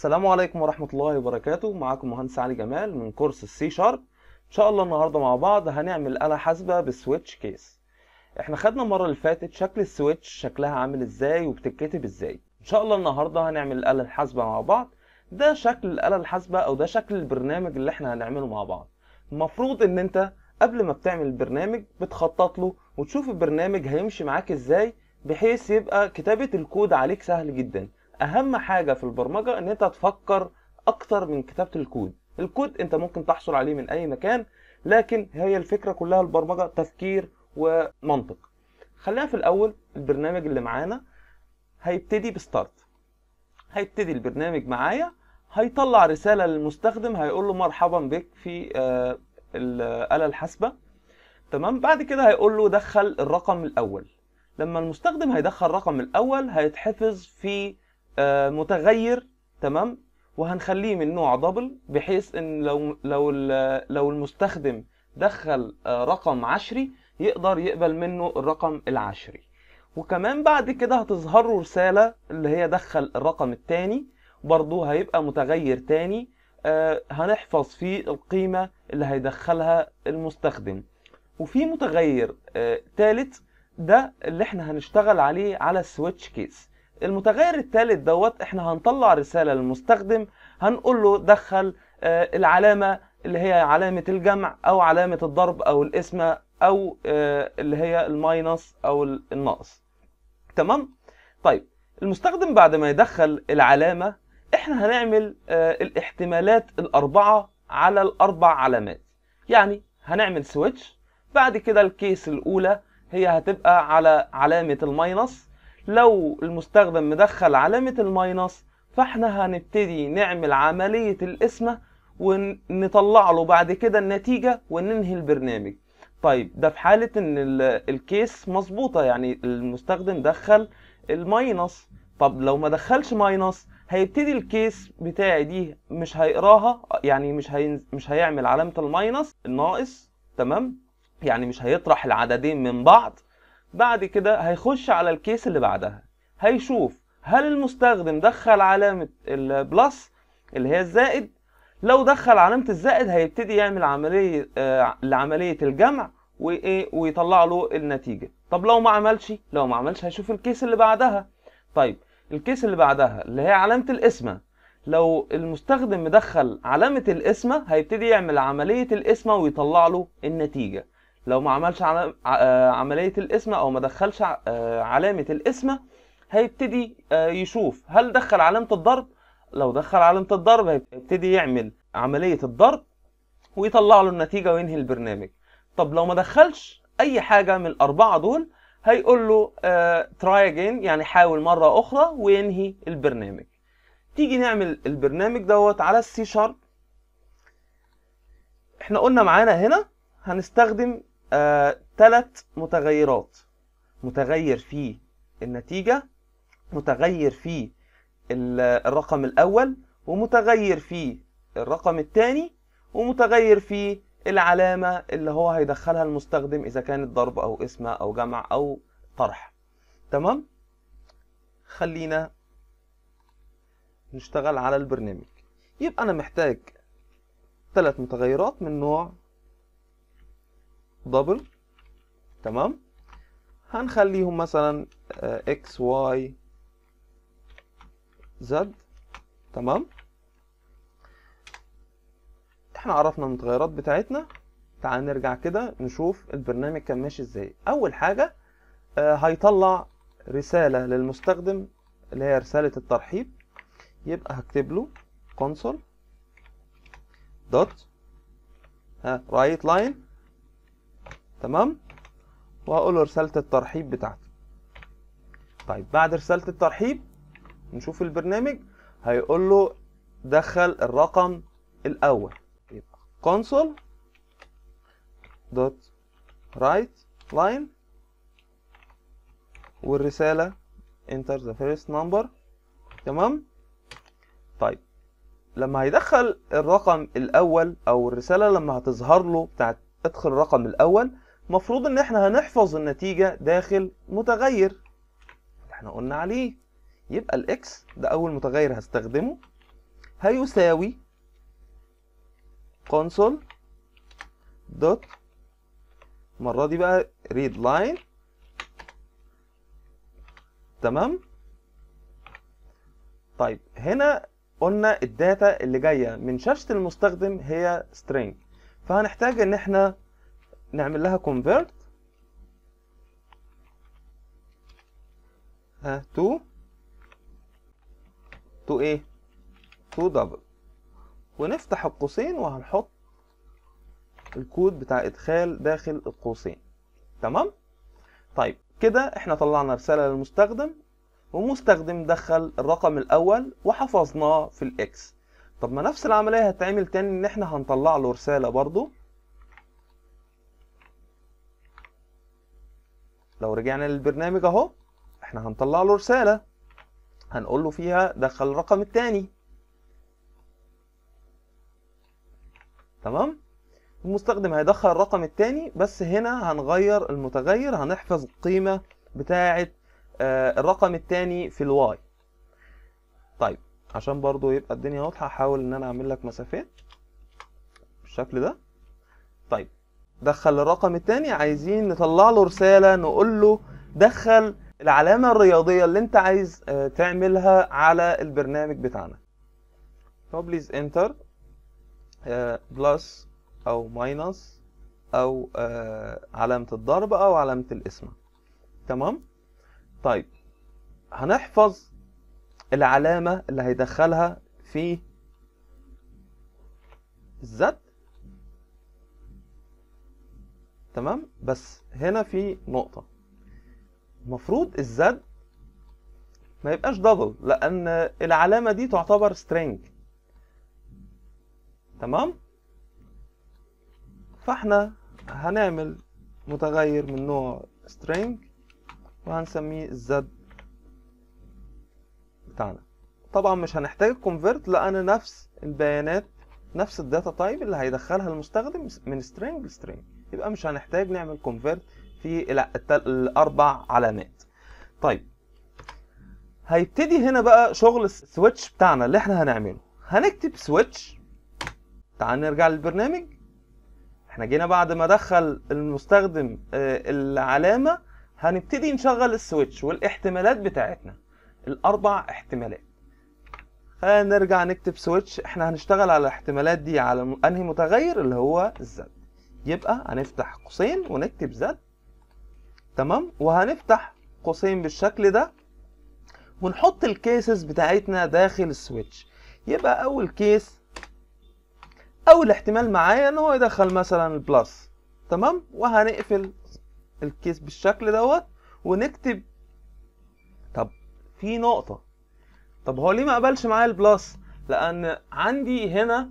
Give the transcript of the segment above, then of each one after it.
السلام عليكم ورحمة الله وبركاته معاكم مهندس علي جمال من كورس السي شارب ان شاء الله النهاردة مع بعض هنعمل آلة حاسبة بالسويتش كيس احنا خدنا المرة اللي فاتت شكل السويتش شكلها عامل ازاي وبتتكتب ازاي ان شاء الله النهاردة هنعمل الآلة الحاسبة مع بعض ده شكل الآلة الحاسبة او ده شكل البرنامج اللي احنا هنعمله مع بعض المفروض ان انت قبل ما بتعمل البرنامج بتخطط له وتشوف البرنامج هيمشي معاك ازاي بحيث يبقى كتابة الكود عليك سهل جدا اهم حاجه في البرمجه ان انت تفكر اكتر من كتابه الكود الكود انت ممكن تحصل عليه من اي مكان لكن هي الفكره كلها البرمجه تفكير ومنطق خلينا في الاول البرنامج اللي معانا هيبتدي بستارت هيبتدي البرنامج معايا هيطلع رساله للمستخدم هيقول له مرحبا بك في آه، الاله الحاسبه تمام بعد كده هيقول له دخل الرقم الاول لما المستخدم هيدخل الرقم الاول هيتحفظ في آه، متغير تمام وهنخليه من نوع دبل بحيث ان لو لو لو المستخدم دخل آه، رقم عشري يقدر يقبل منه الرقم العشري وكمان بعد كده هتظهر له رسالة اللي هي دخل الرقم التاني برضه هيبقى متغير تاني آه، هنحفظ فيه القيمة اللي هيدخلها المستخدم وفي متغير ثالث تالت ده اللي احنا هنشتغل عليه على السويتش كيس المتغير الثالث دوت احنا هنطلع رسالة للمستخدم هنقول له دخل آه، العلامة اللي هي علامة الجمع او علامة الضرب او القسمة او آه، اللي هي الماينس او الناقص تمام طيب المستخدم بعد ما يدخل العلامة احنا هنعمل آه، الاحتمالات الاربعة على الاربع علامات يعني هنعمل سويتش بعد كده الكيس الاولى هي هتبقى على علامة الماينس لو المستخدم مدخل علامة الماينس فاحنا هنبتدي نعمل عملية القسمة ونطلع له بعد كده النتيجة وننهي البرنامج طيب ده في حالة ان الكيس مظبوطة يعني المستخدم دخل الماينس طب لو ما دخلش ماينس هيبتدي الكيس بتاعي دي مش هيقراها يعني مش هينز... مش هيعمل علامة الماينس الناقص تمام يعني مش هيطرح العددين من بعض بعد كده هيخش على الكيس اللي بعدها هيشوف هل المستخدم دخل علامة البلس اللي هي الزائد لو دخل علامة الزائد هيبتدي يعمل عملية آه، لعملية الجمع وايه ويطلع له النتيجة طب لو ما عملش لو ما عملش هيشوف الكيس اللي بعدها طيب الكيس اللي بعدها اللي هي علامة القسمة لو المستخدم مدخل علامة القسمة هيبتدي يعمل عملية القسمة ويطلع له النتيجة لو ما عملش آه، عمليه القسمه او ما دخلش آه، علامه القسمه هيبتدي آه، يشوف هل دخل علامه الضرب لو دخل علامه الضرب هيبتدي يعمل عمليه الضرب ويطلع له النتيجه وينهي البرنامج طب لو ما دخلش اي حاجه من الاربعه دول هيقول له تراي اجين يعني حاول مره اخرى وينهي البرنامج تيجي نعمل البرنامج دوت على السي شارب احنا قلنا معانا هنا هنستخدم ثلاث آه، متغيرات متغير في النتيجة متغير في الرقم الأول ومتغير في الرقم الثاني ومتغير في العلامة اللي هو هيدخلها المستخدم إذا كانت ضرب أو اسم أو جمع أو طرح تمام خلينا نشتغل على البرنامج يبقى أنا محتاج ثلاث متغيرات من نوع دبل تمام هنخليهم مثلا اكس واي زد تمام احنا عرفنا المتغيرات بتاعتنا تعال نرجع كده نشوف البرنامج كان ماشي ازاي اول حاجه آه، هيطلع رساله للمستخدم اللي هي رساله الترحيب يبقى هكتب له console ها رايت لاين تمام وهقول له رساله الترحيب بتاعتي طيب بعد رساله الترحيب نشوف البرنامج هيقول له دخل الرقم الاول يبقى كونسول دوت رايت لاين والرساله انتر ذا فيرست نمبر تمام طيب لما هيدخل الرقم الاول او الرساله لما هتظهر له بتاعت ادخل الرقم الاول مفروض ان احنا هنحفظ النتيجة داخل متغير اللي احنا قلنا عليه يبقى الاكس ده اول متغير هستخدمه هيساوي console دوت المرة دي بقى read line تمام طيب هنا قلنا الداتا اللي جاية من شاشة المستخدم هي string فهنحتاج ان احنا نعمل لها convert ها to to ايه to double ونفتح القوسين وهنحط الكود بتاع ادخال داخل القوسين تمام طيب كده احنا طلعنا رساله للمستخدم ومستخدم دخل الرقم الاول وحفظناه في الاكس طب ما نفس العمليه هتتعمل تاني ان احنا هنطلع له رساله برضو لو رجعنا للبرنامج اهو احنا هنطلع له رساله هنقول له فيها دخل الرقم الثاني تمام المستخدم هيدخل الرقم الثاني بس هنا هنغير المتغير هنحفظ القيمه بتاعه آه، الرقم الثاني في الواي طيب عشان برضو يبقى الدنيا واضحه هحاول ان انا اعمل لك مسافات بالشكل ده طيب دخل الرقم الثاني عايزين نطلع له رساله نقول له دخل العلامه الرياضيه اللي انت عايز آه، تعملها على البرنامج بتاعنا فبليز انتر بلس او ماينس او آه، علامه الضرب او علامه الاسم تمام طيب هنحفظ العلامه اللي هيدخلها في الزد تمام بس هنا في نقطة المفروض الزد ما يبقاش دبل لأن العلامة دي تعتبر string تمام فاحنا هنعمل متغير من نوع string وهنسميه الزد بتاعنا طبعا مش هنحتاج الكونفرت لأن نفس البيانات نفس الداتا تايب اللي هيدخلها المستخدم من string لstring يبقى مش هنحتاج نعمل كونفيرت في الاربع علامات طيب هيبتدي هنا بقى شغل السويتش بتاعنا اللي احنا هنعمله هنكتب سويتش تعال نرجع للبرنامج احنا جينا بعد ما دخل المستخدم آه، العلامة هنبتدي نشغل السويتش والاحتمالات بتاعتنا الاربع احتمالات خلينا نرجع نكتب سويتش احنا هنشتغل على الاحتمالات دي على انهي متغير اللي هو الزد يبقى هنفتح قوسين ونكتب زد تمام وهنفتح قوسين بالشكل ده ونحط الكيسز بتاعتنا داخل السويتش يبقى اول كيس اول احتمال معايا ان هو يدخل مثلا البلس تمام وهنقفل الكيس بالشكل دوت ونكتب طب في نقطه طب هو ليه ما قبلش معايا البلس لان عندي هنا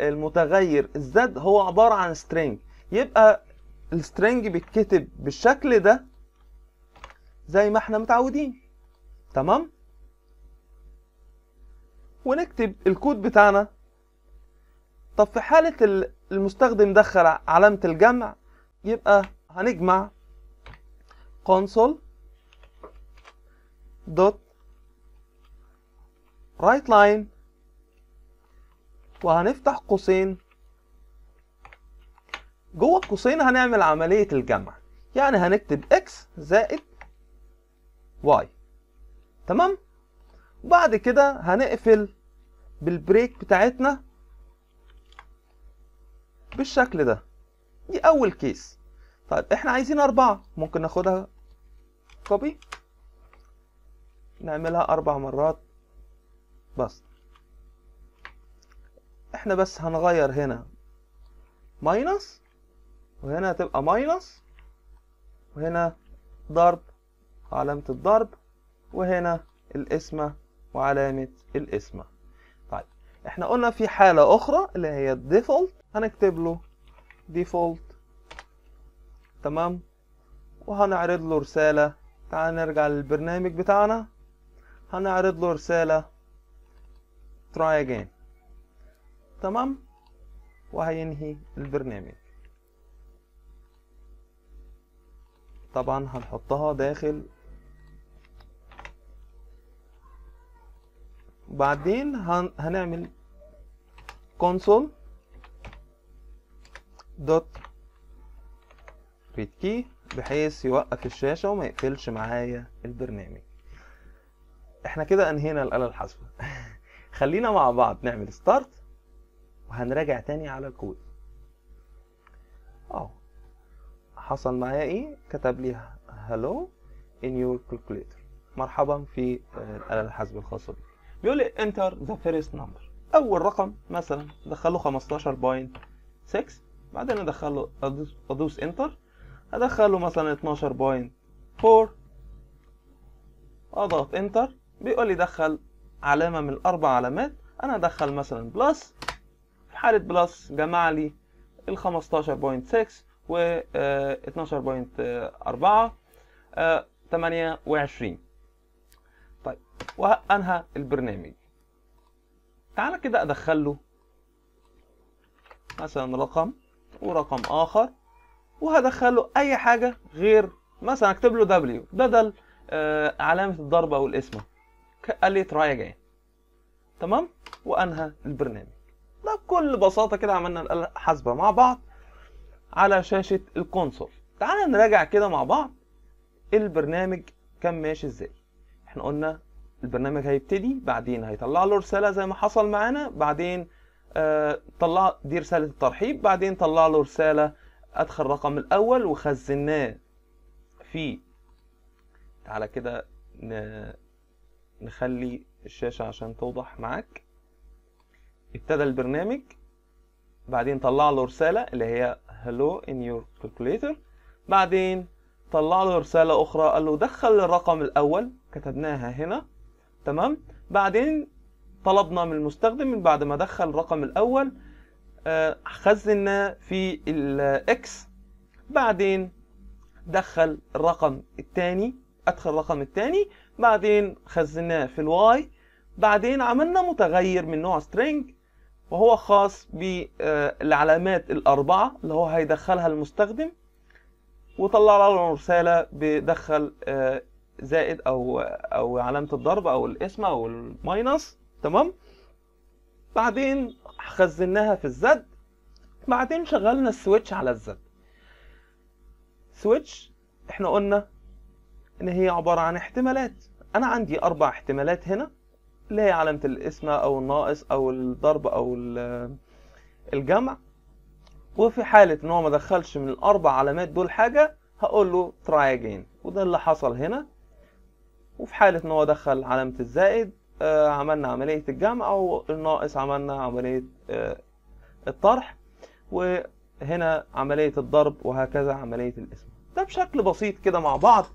المتغير الزد هو عبارة عن string يبقى السترينج بيتكتب بالشكل ده زي ما احنا متعودين تمام ونكتب الكود بتاعنا طب في حالة المستخدم دخل علامة الجمع يبقى هنجمع console dot write line وهنفتح قوسين جوه القوسين هنعمل عملية الجمع يعني هنكتب x زائد y تمام وبعد كده هنقفل بالبريك بتاعتنا بالشكل ده دي أول كيس طيب احنا عايزين أربعة ممكن ناخدها كوبي نعملها أربع مرات بس احنا بس هنغير هنا ماينس وهنا تبقى ماينس وهنا ضرب علامة الضرب وهنا القسمة وعلامة القسمة طيب احنا قلنا في حالة أخرى اللي هي الديفولت هنكتب له ديفولت تمام وهنعرض له رسالة تعال نرجع للبرنامج بتاعنا هنعرض له رسالة try again تمام وهينهي البرنامج طبعا هنحطها داخل بعدين هن... هنعمل كونسول دوت ريد كي بحيث يوقف الشاشة وما يقفلش معايا البرنامج احنا كده انهينا الآلة الحاسبة خلينا مع بعض نعمل ستارت وهنراجع تاني على الكود اه حصل معايا ايه كتب لي هلو ان يور كالكوليتر مرحبا في الآلة آه، الحاسبة الخاصة بي بيقول لي انتر ذا فيرست نمبر أول رقم مثلا دخله 15.6 بعدين أدخله أدوس, انتر أدخله مثلا 12.4 أضغط انتر بيقول لي دخل علامة من الأربع علامات أنا أدخل مثلا بلس في حالة بلس جمع لي ال 15.6 و 12.4 آه، 28 آه، آه، طيب وانهى البرنامج تعالى كده ادخل له مثلا رقم ورقم اخر وهدخل له اي حاجه غير مثلا اكتب له دبليو بدل علامه الضرب او القسمه قال لي تراي اجين تمام وانهى البرنامج ده بكل بساطة كده عملنا الآلة الحاسبة مع بعض على شاشة الكونسول تعال نراجع كده مع بعض البرنامج كان ماشي ازاي احنا قلنا البرنامج هيبتدي بعدين هيطلع له رسالة زي ما حصل معانا بعدين آه طلع دي رسالة الترحيب بعدين طلع له رسالة ادخل الرقم الاول وخزناه في تعالى كده نخلي الشاشة عشان توضح معاك ابتدى البرنامج بعدين طلع له رسالة اللي هي هلو ان يور كالكوليتر بعدين طلع له رسالة أخرى قال له دخل الرقم الأول كتبناها هنا تمام بعدين طلبنا من المستخدم بعد ما دخل الرقم الأول آه، خزنا في الإكس بعدين دخل الرقم الثاني أدخل الرقم الثاني بعدين خزناه في الواي بعدين عملنا متغير من نوع string وهو خاص بالعلامات الأربعة اللي هو هيدخلها المستخدم وطلع له رسالة بدخل آه، زائد أو أو علامة الضرب أو الاسم أو الماينس تمام بعدين خزناها في الزد بعدين شغلنا السويتش على الزد سويتش احنا قلنا ان هي عبارة عن احتمالات انا عندي اربع احتمالات هنا اللي هي علامة القسمة أو الناقص أو الضرب أو الجمع وفي حالة إن هو ما دخلش من الأربع علامات دول حاجة هقول له try again وده اللي حصل هنا وفي حالة إن هو دخل علامة الزائد آه، عملنا عملية الجمع أو الناقص عملنا عملية آه، الطرح وهنا عملية الضرب وهكذا عملية القسمة ده بشكل بسيط كده مع بعض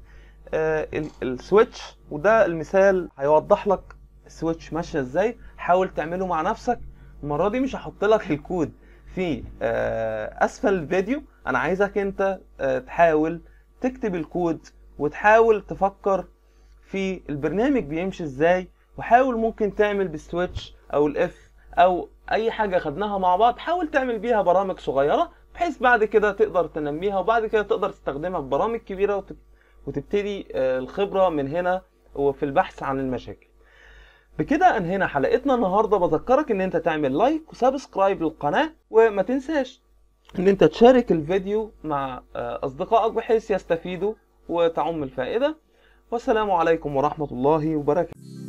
آه، السويتش وده المثال هيوضح لك السويتش ماشيه ازاي حاول تعمله مع نفسك المره دي مش هحط لك الكود في آه، اسفل الفيديو انا عايزك انت آه، تحاول تكتب الكود وتحاول تفكر في البرنامج بيمشي ازاي وحاول ممكن تعمل بالسويتش او الاف او اي حاجه خدناها مع بعض حاول تعمل بيها برامج صغيره بحيث بعد كده تقدر تنميها وبعد كده تقدر تستخدمها في برامج كبيره وتبتدي آه، الخبره من هنا وفي البحث عن المشاكل بكده انهينا حلقتنا النهارده بذكرك ان انت تعمل لايك وسبسكرايب للقناه وما تنساش ان انت تشارك الفيديو مع آه، اصدقائك بحيث يستفيدوا وتعم الفائده والسلام عليكم ورحمه الله وبركاته